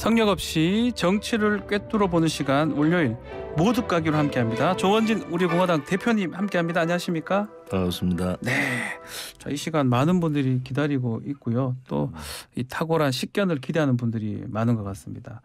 성역 없이 정치를 꿰뚫어 보는 시간 월요일 모두 가기로 함께합니다. 조원진 우리공화당 대표님 함께합니다. 안녕하십니까? 반갑습니다. 네, 자, 이 시간 많은 분들이 기다리고 있고요. 또 이 탁월한 식견을 기대하는 분들이 많은 것 같습니다.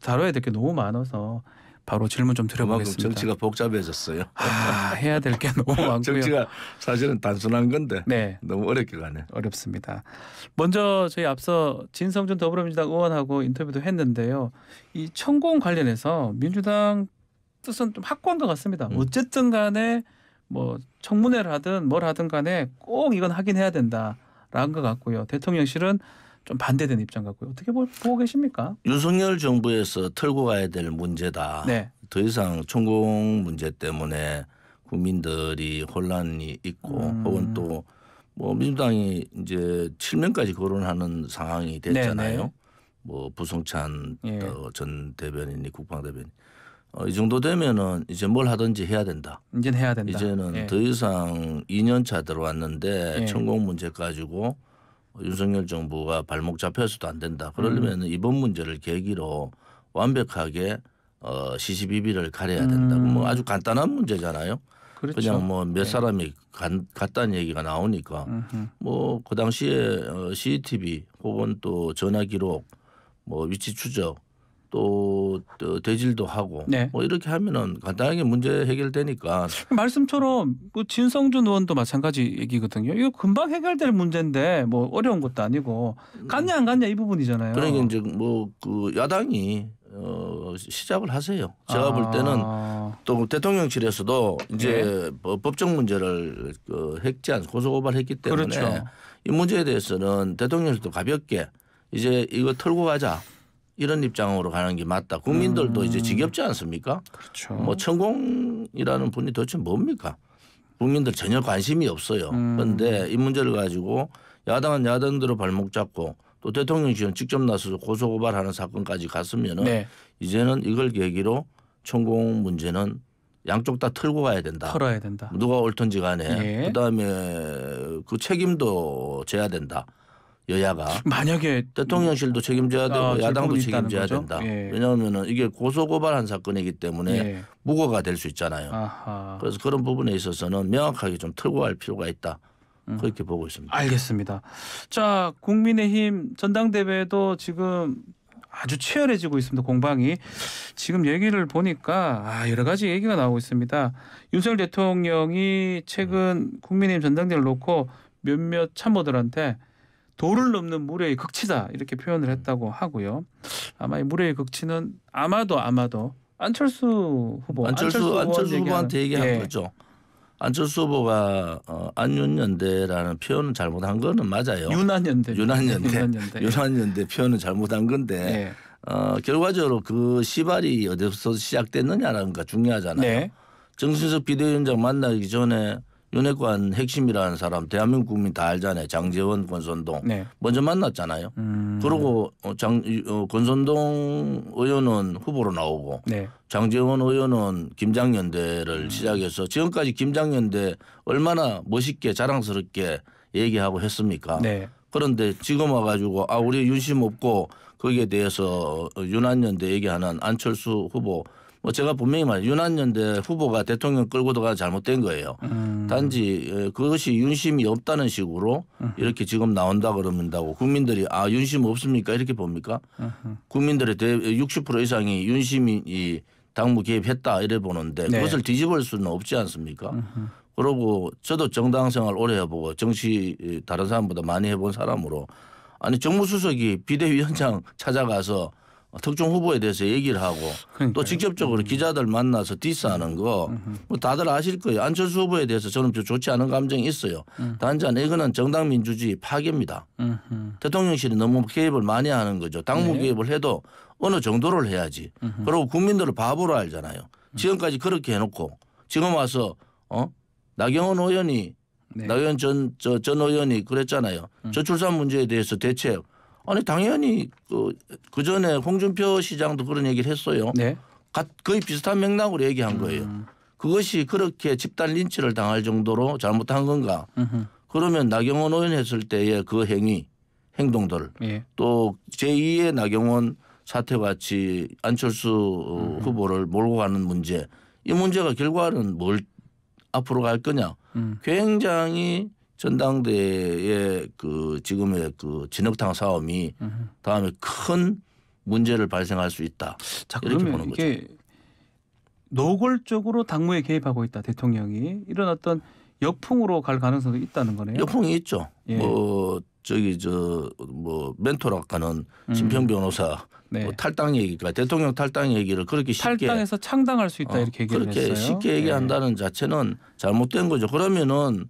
다뤄야 될 게 너무 많아서 바로 질문 좀 드려보겠습니다. 정치가 복잡해졌어요. 아, 해야 될 게 너무 많고요. 정치가 사실은 단순한 건데 네. 너무 어렵게 가네. 어렵습니다. 먼저 저희 앞서 진성준 더불어민주당 의원하고 인터뷰도 했는데요. 이 천공 관련해서 민주당 뜻은 좀 확고한 것 같습니다. 음. 어쨌든 간에 뭐 청문회를 하든 뭘 하든 간에 꼭 이건 확인해야 된다라는 것 같고요. 대통령실은 좀 반대되는 입장 같고요. 어떻게 보, 고 계십니까? 윤석열 정부에서 털고 가야 될 문제다. 네. 더 이상 총공 문제 때문에 국민들이 혼란이 있고 음. 혹은 또뭐 민주당이 이제 7명까지 거론하는 상황이 됐잖아요. 네네. 네. 뭐 부성찬 예. 전 대변인이 국방대변인 어, 이 정도 되면은 이제 뭘 하든지 해야 된다. 이제 해야 된다. 이제는 예. 더 이상 2년차 들어왔는데 예. 천공 문제 가지고 뭐 윤석열 정부가 발목 잡혀서도 안 된다. 그러려면 음. 이번 문제를 계기로 완벽하게 어, 시시비비를 가려야 된다고 뭐 음. 뭐 아주 간단한 문제잖아요. 그렇죠. 그냥 뭐몇 네. 사람이 간, 갔다는 얘기가 나오니까 뭐 그 당시에 어, CCTV 혹은 또 전화 기록 뭐 위치 추적 또, 또 대질도 하고 네. 뭐 이렇게 하면은 간단하게 문제 해결되니까 말씀처럼 뭐 진성준 의원도 마찬가지 얘기거든요. 이거 금방 해결될 문제인데 뭐 어려운 것도 아니고 갔냐 안 갔냐 이 부분이잖아요. 그러니까 이제 뭐 그 야당이 어, 시작을 하세요. 제가 아. 볼 때는 아. 또 대통령실에서도 이제 네. 법적 문제를 그 했지 않 고소고발했기 때문에 그렇죠. 이 문제에 대해서는 대통령실도 가볍게 이제 이거 털고 가자. 이런 입장으로 가는 게 맞다. 국민들도 음. 이제 지겹지 않습니까? 그렇죠. 뭐 천공이라는 분이 도대체 뭡니까? 국민들 전혀 관심이 없어요. 음. 그런데 이 문제를 가지고 야당은 야당대로 발목 잡고 또 대통령실은 직접 나서서 고소고발하는 사건까지 갔으면은 네. 이제는 이걸 계기로 천공 문제는 양쪽 다틀고 가야 된다. 털어야 된다. 누가 옳든지 간에 예. 그다음에 그 책임도 져야 된다. 여야가 만약에 대통령실도 책임져야 되고 아, 야당도 책임져야 된다. 예. 왜냐하면 이게 고소 고발한 사건이기 때문에 예. 무고가 될 수 있잖아요. 아하. 그래서 그런 부분에 있어서는 명확하게 좀 틀고 할 필요가 있다. 음. 그렇게 음. 보고 있습니다. 알겠습니다. 자, 국민의힘 전당대회도 지금 아주 치열해지고 있습니다. 공방이 지금 얘기를 보니까 아, 여러 가지 얘기가 나오고 있습니다. 윤석열 대통령이 최근 국민의힘 전당대회를 놓고 몇몇 참모들한테 도를 넘는 물의 극치다 이렇게 표현을 했다고 하고요. 아마 이 물의 극치는 아마도 아마도 안철수 후보 안철수 안철수, 안철수 후보한테 얘기한 예. 거죠. 안철수 후보가 어, 안윤연대라는 표현을 잘못한 거는 맞아요. 윤한연대. 윤한연대. 윤한연대. 표현을 잘못한 건데 예. 어, 결과적으로 그 시발이 어디서 시작됐느냐라는 거 중요하잖아요. 네. 정순석 비대위원장 만나기 전에 윤핵관 핵심이라는 사람 대한민국 국민 다 알잖아요. 장재원 권선동 네. 먼저 만났잖아요. 음. 그러고 어, 장 어, 권선동 의원은 후보로 나오고 네. 장재원 의원은 김장연대를 음. 시작해서 지금까지 김장연대 얼마나 멋있게 자랑스럽게 얘기하고 했습니까? 네. 그런데 지금 와가지고 아 우리 윤심 없고 거기에 대해서 윤한연대 어, 얘기하는 안철수 후보 뭐 제가 분명히 말해 유난연대 후보가 대통령 끌고 들어가 잘못된 거예요. 음. 단지 어, 그것이 윤심이 없다는 식으로 으 이렇게 지금 나온다 그러면다고 국민들이 아 윤심 없습니까 이렇게 봅니까? 으 국민들의 대 60% 이상이 윤심이 이 당무 개입했다 이래 보는데 네. 그것을 뒤집을 수는 없지 않습니까? 으 그러고 저도 정당 생활 오래 해보고 정치 다른 사람보다 많이 해본 사람으로 아니 정무수석이 비대위원장 찾아가서 어, 특정 후보에 대해서 얘기를 하고 그러니까요. 또 직접적으로 음. 기자들 만나서 디스하는 거뭐 다들 아실 거예요. 안철수 후보에 대해서 저는 좀 좋지 않은 감정이 있어요. 음. 단지 이거는 정당 민주주의 파괴입니다. 대통령실이 너무 개입을 많이 하는 거죠. 당무 네. 개입을 해도 어느 정도를 해야지. 그리고 국민들을 바보로 알잖아요. 음. 지금까지 그렇게 해놓고 지금 와서 어 나경원 의원이 네. 나경원 전전 전 의원이 그랬잖아요. 저출산 문제에 대해서 대책 아니 당연히 그 그 전에 홍준표 시장도 그런 얘기를 했어요. 네. 거의 비슷한 맥락으로 얘기한 거예요. 음. 그것이 그렇게 집단 린치를 당할 정도로 잘못한 건가? 음흠. 그러면 나경원 의원 했을 때의 그 행위, 행동들, 예. 또 제2의 나경원 사태 같이 안철수 어, 음, 음 후보를 몰고 가는 문제, 이 문제가 결과는 뭘 앞으로 갈 거냐? 음. 굉장히 전당대회의 그 지금의 그 진흙탕 싸움이 다음에 큰 문제를 발생할 수 있다. 자, 이렇게 보는 거죠. 노골적으로 당무에 개입하고 있다 대통령이 이런 어떤 역풍으로 갈 가능성도 있다는 거네요. 역풍이 있죠. 예. 뭐 저기 저 뭐 멘토로 아까는 진평 음. 변호사 뭐 네. 뭐 탈당 얘기가 대통령 탈당 얘기를 그렇게 쉽게 탈당에서 창당할 수 있다 어, 이렇게 얘기를 그렇게 했어요. 쉽게 예. 얘기한다는 예. 자체는 잘못된 거죠. 그러면은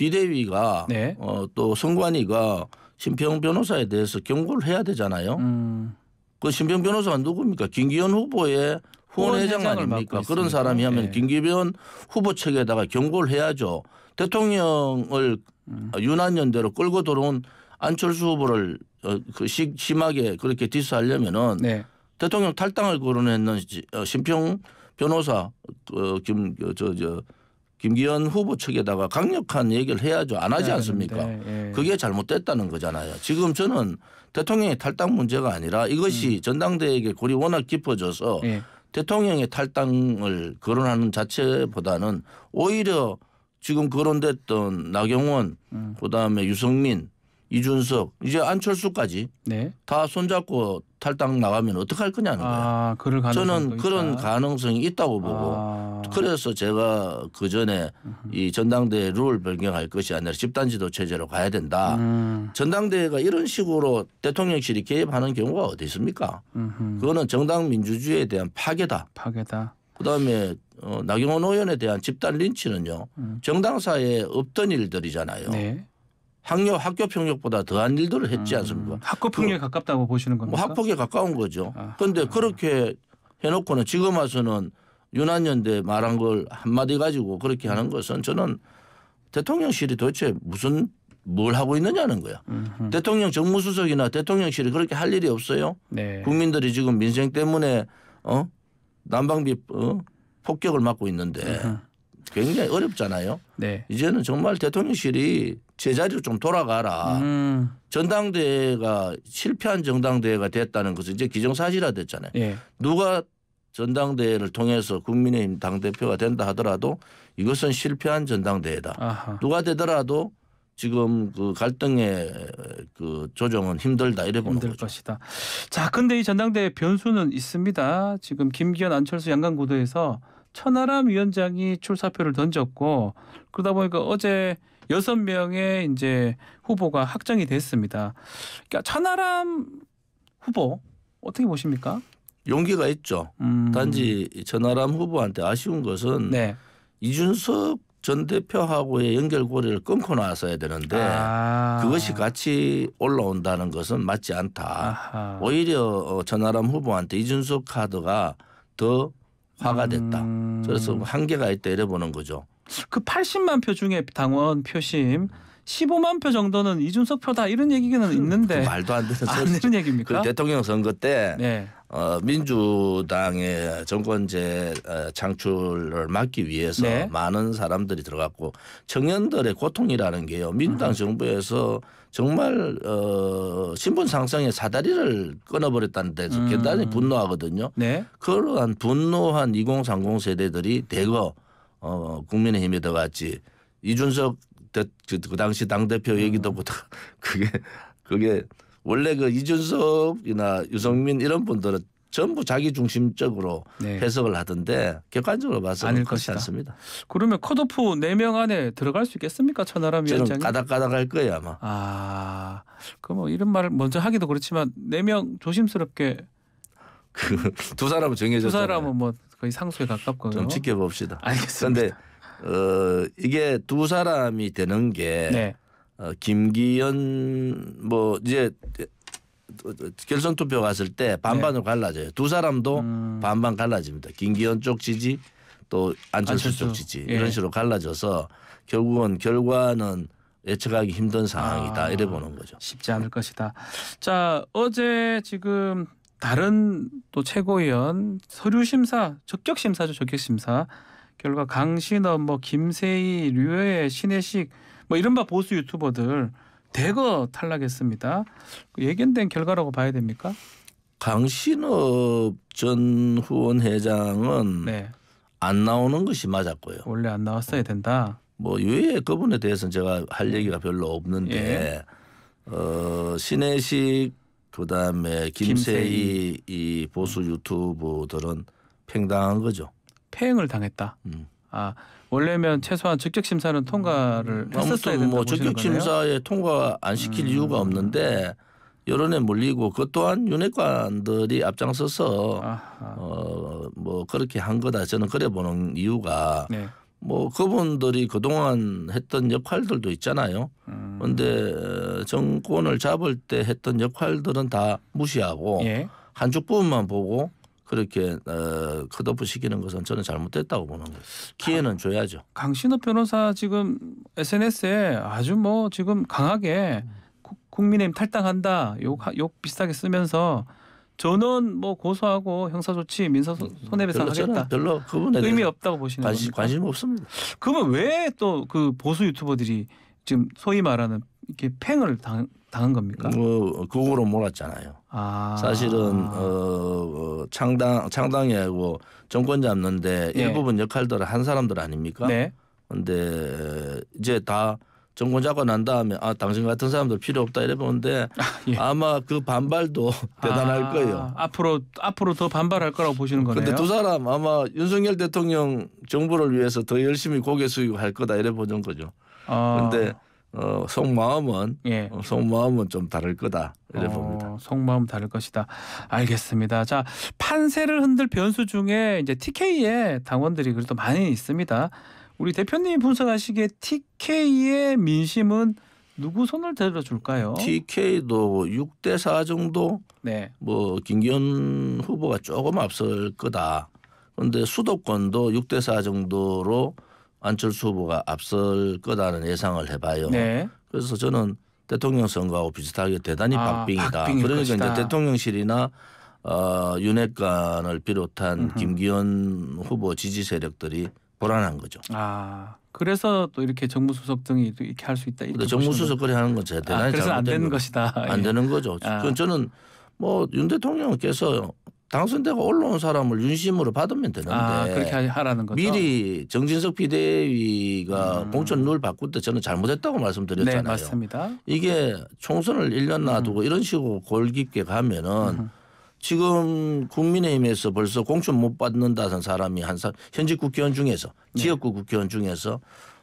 비대위가 네. 어, 또 선관위가 심평 변호사에 대해서 경고를 해야 되잖아요. 음. 그 심평 변호사가 누굽니까? 김기현 후보의 후원회장 아닙니까? 그런 사람이 하면 네. 김기현 후보 측에다가 경고를 해야죠. 대통령을 음. 유난연대로 끌고 들어온 안철수 후보를 어, 그 시, 심하게 그렇게 디스하려면은 네. 대통령 탈당을 거론했는 심평 어, 변호사 어, 김저저 그, 저, 김기현 후보 측에다가 강력한 얘기를 해야죠. 안 하지 네, 않습니까? 네, 예. 그게 잘못됐다는 거잖아요. 지금 저는 대통령의 탈당 문제가 아니라 이것이 음. 전당대회에 골이 워낙 깊어져서 예. 대통령의 탈당을 거론하는 자체보다는 오히려 지금 거론됐던 나경원, 음. 그다음에 유승민, 이준석 이제 안철수까지 네. 다 손잡고 탈당 나가면 어떡할 거냐는 아, 거예요. 저는 있다. 그런 가능성이 있다고 보고 아. 그래서 제가 그 전에 이 전당대회 룰 변경할 것이 아니라 집단지도 체제로 가야 된다. 음. 전당대회가 이런 식으로 대통령실이 개입하는 경우가 어디 있습니까? 음흠. 그거는 정당 민주주의에 대한 파괴다. 파괴다. 그다음에 어, 나경원 의원에 대한 집단 린치는요 음. 정당사에 없던 일들이잖아요. 네. 학력 학교 평력보다 더한 일들을 했지 않습니까? 음, 학교 평력에 그, 가깝다고 보시는 겁니까? 뭐 학폭에 가까운 거죠. 아. 그런데 아, 그렇게 해놓고는 지금 와서는 유난연대 말한 걸 한마디 가지고 그렇게 하는 것은 저는 대통령실이 도대체 무슨 뭘 하고 있느냐는 거야. 음흠. 대통령 정무수석이나 대통령실이 그렇게 할 일이 없어요. 네. 국민들이 지금 민생 때문에 어 난방비 어? 폭격을 맞고 있는데 음흠. 굉장히 어렵잖아요. 네. 이제는 정말 대통령실이 제자리로 좀 돌아가라. 음. 전당대회가 실패한 전당대회가 됐다는 것은 이제 기정사실화 됐잖아요. 예. 누가 전당대회를 통해서 국민의힘 당대표가 된다 하더라도 이것은 실패한 전당대회다. 아하. 누가 되더라도 지금 그 갈등의 그 조정은 힘들다 이래 보는 힘들 거죠. 것이다. 자, 근데 이 전당대회 변수는 있습니다. 지금 김기현 안철수 양강구도에서 천하람 위원장이 출사표를 던졌고 그러다 보니까 어제 여섯 명의 이제 후보가 확정이 됐습니다. 그러니까 천하람 후보 어떻게 보십니까? 용기가 있죠. 음. 단지 천하람 후보한테 아쉬운 것은 네. 이준석 전 대표하고의 연결고리를 끊고 나서야 되는데 아. 그것이 같이 올라온다는 것은 맞지 않다. 아하. 오히려 어, 천하람 후보한테 이준석 카드가 더 화가 됐다. 음. 그래서 한계가 있다 이래 보는 거죠. 그 80만 표 중에 당원 표심 15만 표 정도는 이준석 표다 이런 얘기는 그, 있는데 그 말도 안 되는 안 되는 얘기입니까? 그 대통령 선거 때 네. 어, 민주당의 정권제 어, 창출을 막기 위해서 네. 많은 사람들이 들어갔고 청년들의 고통이라는 게요 민주당 음. 정부에서 정말 어, 신분 상승의 사다리를 끊어버렸다는 데서 음. 대단히 분노하거든요. 네. 그러한 분노한 2030 세대들이 대거 어, 국민의힘에 들어갔지. 이준석 대, 그, 그 당시 당 대표 음. 얘기도 보다 그게 그게 원래 그 이준석이나 유성민 이런 분들은 전부 자기 중심적으로 네. 해석을 하던데 객관적으로 봐서는 아닐 그렇지 것이다. 않습니다. 그러면 컷오프 4명 안에 들어갈 수 있겠습니까? 천하람 위원장이. 까닥까닥할 거예요 아마. 아, 그뭐 이런 말을 먼저 하기도 그렇지만 4명 조심스럽게 그두 사람은 정해졌잖요두 사람은 뭐 거의 상수에 가깝고요. 좀 지켜봅시다. 알겠습니다. 그런데 어, 이게 두 사람이 되는 게 네. 어, 김기현 뭐 이제 결선 투표 갔을 때 반반으로 네. 갈라져요. 두 사람도 음. 반반 갈라집니다. 김기현 쪽 지지 또 안철수, 안철수. 쪽 지지 예. 이런 식으로 갈라져서 결국은 결과는 예측하기 힘든 상황이다 아, 이래 보는 거죠. 쉽지 않을 것이다. 자 어제 지금 다른 또 최고위원 서류 심사 적격 심사죠 적격 심사 결과 강신업 뭐 김세희 류의 신혜식 뭐 이른바 보수 유튜버들 대거 탈락했습니다. 그 예견된 결과라고 봐야 됩니까? 강신업 전 후원회장은 네. 안 나오는 것이 맞았고요. 원래 안 나왔어야 된다. 뭐 유해 그분에 대해서는 제가 할 얘기가 별로 없는데 예. 어, 신혜식 그다음에 김세희, 이 보수 유튜브들은 팽당한 거죠. 팽을 당했다. 음. 아 원래면 최소한 직접 심사는 통과를 했었어야 된다 뭐 직접 심사에 통과 안 시킬 음. 이유가 없는데 여론에 몰리고 그것 또한 윤핵관들이 앞장서서 어뭐 그렇게 한 거다 저는 그래 보는 이유가 네. 뭐 그분들이 그동안 했던 역할들도 있잖아요. 음. 근데 어, 정권을 잡을 때 했던 역할들은 다 무시하고 예. 한쪽 부분만 보고 그렇게 어, 컷오프 시키는 것은 저는 잘못됐다고 보는 거예요. 기회는 강, 줘야죠. 강신호 변호사 지금 SNS에 아주 뭐 지금 강하게 국민의힘 탈당한다 욕, 욕 비슷하게 쓰면서 저는 뭐 고소하고 형사조치 민사 손해배상 하겠다. 별로 그분에 의미 없다고 보시는 관심, 관심 없습니다. 그러면 왜 또 그 보수 유튜버들이 지금 소위 말하는 이렇게 팽을 당, 당한 겁니까? 어, 그, 극으로 몰았잖아요. 아. 사실은 어, 어 창당 창당이고 정권 잡는데 네. 일부분 역할들을 한 사람들 아닙니까? 네. 근데 이제 다 정권 잡고 난 다음에 아 당신 같은 사람들 필요 없다 이래 보는데 아, 예. 아마 그 반발도 아, 대단할 거예요. 앞으로 앞으로 더 반발할 거라고 보시는 거네요. 근데 두 사람 아마 윤석열 대통령 정부를 위해서 더 열심히 고개 숙이고 할 거다 이래 보는 거죠. 어. 아. 그데 어, 속마음은 예. 어, 속마음은 좀 다를 거다 이래 어, 봅니다. 속마음 다를 것이다. 알겠습니다. 자 판세를 흔들 변수 중에 이제 TK의 당원들이 그래도 많이 있습니다. 우리 대표님이 분석하시기에 TK의 민심은 누구 손을 들어줄까요? TK도 6대 4 정도. 네. 뭐 김기현 후보가 조금 앞설 거다. 그런데 수도권도 6대 4 정도로 안철수 후보가 앞설 거다는 예상을 해봐요. 네. 그래서 저는 대통령 선거하고 비슷하게 대단히 아, 박빙이다. 그러니까 것이다. 이제 대통령실이나 어, 윤핵관을 비롯한 음흠. 김기현 후보 지지 세력들이 불안한 거죠. 아 그래서 또 이렇게 정무 수석 등이 이렇게 할 수 있다. 이렇게 정무 수석거리 하는 건 제가 아, 대단히 아, 그래서 안 되는 거. 것이다. 안 예. 되는 거죠. 아. 저는 뭐 윤 대통령께서 당선되고 올라온 사람을 윤심으로 받으면 되는데 아, 그렇게 하라는 거죠. 미리 정진석 비대위가 음. 공천 룰 바꿀 때 저는 잘못했다고 말씀드렸잖아요. 네, 맞습니다. 이게 총선을 1년 놔두고 음. 이런 식으로 골깊게 가면은 음. 지금 국민의힘에서 벌써 공천 못 받는다는 사람이 한 사람 현직 국회의원 중에서 네. 지역구 국회의원 중에서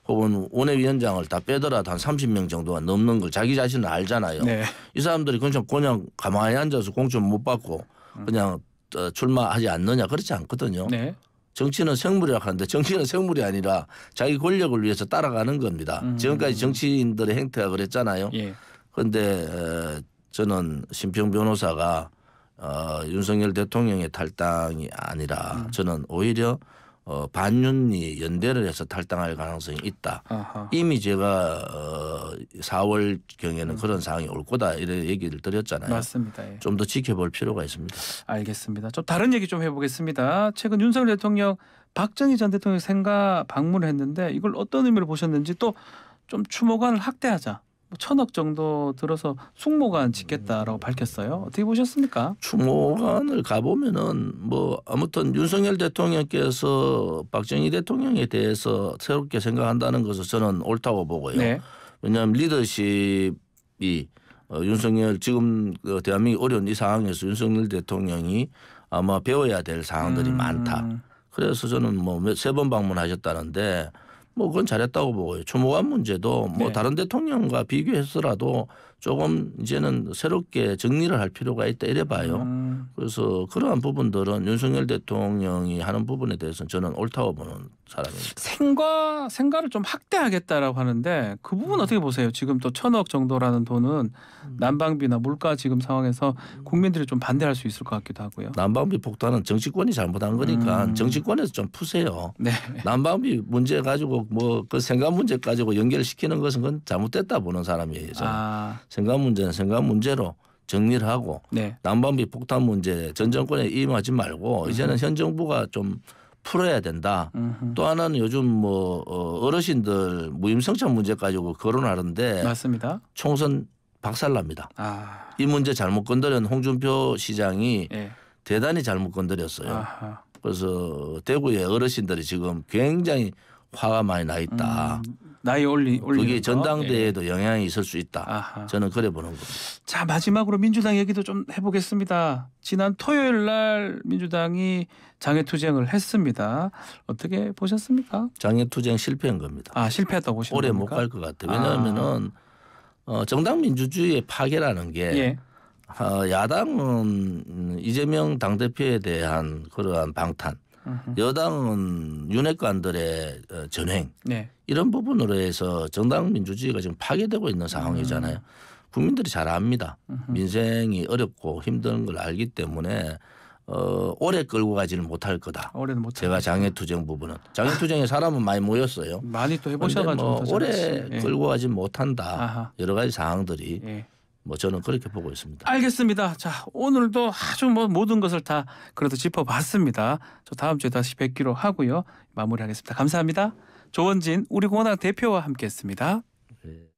혹은 원외위원장을 다 빼더라도 한 30명 정도가 넘는 걸 자기 자신은 알잖아요. 네. 이 사람들이 그냥 그냥 가만히 앉아서 공천 못 받고 음. 그냥 어, 출마하지 않느냐 그렇지 않거든요. 네. 정치는 생물이라고 하는데 정치는 생물이 아니라 자기 권력을 위해서 따라가는 겁니다. 음. 지금까지 정치인들의 행태가 그랬잖아요. 예. 그런데 어, 저는 심평 변호사가 어, 윤석열 대통령의 탈당이 아니라 음. 저는 오히려 어, 반윤이 연대를 해서 탈당할 가능성이 있다. 아하. 이미 제가 어, 4월 경에는 음. 그런 상황이 올 거다 이런 얘기를 드렸잖아요. 맞습니다. 예. 좀더 지켜볼 필요가 있습니다. 알겠습니다. 좀 다른 얘기 좀 해보겠습니다. 최근 윤석열 대통령 박정희 전 대통령 생가 방문을 했는데 이걸 어떤 의미로 보셨는지 또 좀 추모관을 확대하자 뭐 천억 정도 들어서 숙모관 짓겠다라고 밝혔어요. 어떻게 보셨습니까? 숙모관을 가보면은 뭐 아무튼 윤석열 대통령께서 박정희 대통령에 대해서 새롭게 생각한다는 것을 저는 옳다고 보고요. 네. 왜냐하면 리더십이 어, 윤석열 지금 어, 그 대한민국 어려운 이 상황에서 윤석열 대통령이 아마 배워야 될상황들이 음. 많다. 그래서 저는 뭐 세 번 방문하셨다는데 뭐 그건 잘했다고 보고요. 추모관 문제도 뭐 네. 다른 대통령과 비교해서라도 조금 이제는 새롭게 정리를 할 필요가 있다 이래 봐요. 음. 그래서 그러한 부분들은 윤석열 대통령이 하는 부분에 대해서는 저는 옳다고 보는 사람입니다. 생과 생과를 좀 확대하겠다라고 하는데 그 부분 음. 어떻게 보세요? 지금 또 천억 정도라는 돈은 음. 난방비나 물가 지금 상황에서 음. 국민들이 좀 반대할 수 있을 것 같기도 하고요. 난방비 폭탄은 정치권이 잘못한 거니까 음. 정치권에서 좀 푸세요. 네. 난방비 문제 가지고 뭐 그 생각 문제 가지고 연결시키는 것은 그건 잘못됐다 보는 사람이에요. 저는. 아. 생각 문제는 생각 문제로 정리를 하고 네. 난방비 폭탄 문제 전 정권에 임하지 말고 음. 이제는 현 정부가 좀 풀어야 된다. 으흠. 또 하나는 요즘 뭐 어, 어르신들 무임승차 문제 가지고 거론하는데 맞습니다. 총선 박살납니다. 아. 이 문제 잘못 건드린 홍준표 시장이 예. 대단히 잘못 건드렸어요. 아하. 그래서 대구의 어르신들이 지금 굉장히 화가 많이 나 있다. 음, 나이 올리 올리 그게 전당대회에도 예. 영향이 있을 수 있다. 아하. 저는 그래 보는 겁니다. 자 마지막으로 민주당 얘기도 좀 해보겠습니다. 지난 토요일 날 민주당이 장애투쟁을 했습니다. 어떻게 보셨습니까? 장애투쟁 실패한 겁니다. 아 실패했다고 보시는 오래 못 갈 것 같아요. 왜냐하면은 아. 어, 정당 민주주의의 파괴라는 게 예. 어, 야당은 이재명 당대표에 대한 그러한 방탄 u h 여당은 윤핵관들의 어, 전횡 네. 이런 부분으로 해서 정당 민주주의가 지금 파괴되고 있는 상황이잖아요. u 음. 국민들이 잘 압니다. u h 민생이 어렵고 힘든 걸 알기 때문에 어, 오래 끌고 가지는 못할 거다. 제가 장애투쟁 부분은 장애투쟁에 사람은 많이 모였어요. 많이 또 해보셔가지고 뭐 오래 네. 끌고 가지 못한다. 아하. 여러 가지 사항들이. 네. 뭐 저는 그렇게 보고 있습니다. 알겠습니다. 자 오늘도 아주 뭐 모든 것을 다 그래도 짚어봤습니다. 저 다음 주에 다시 뵙기로 하고요. 마무리하겠습니다. 감사합니다. 조원진 우리공화당 대표와 함께했습니다. 네.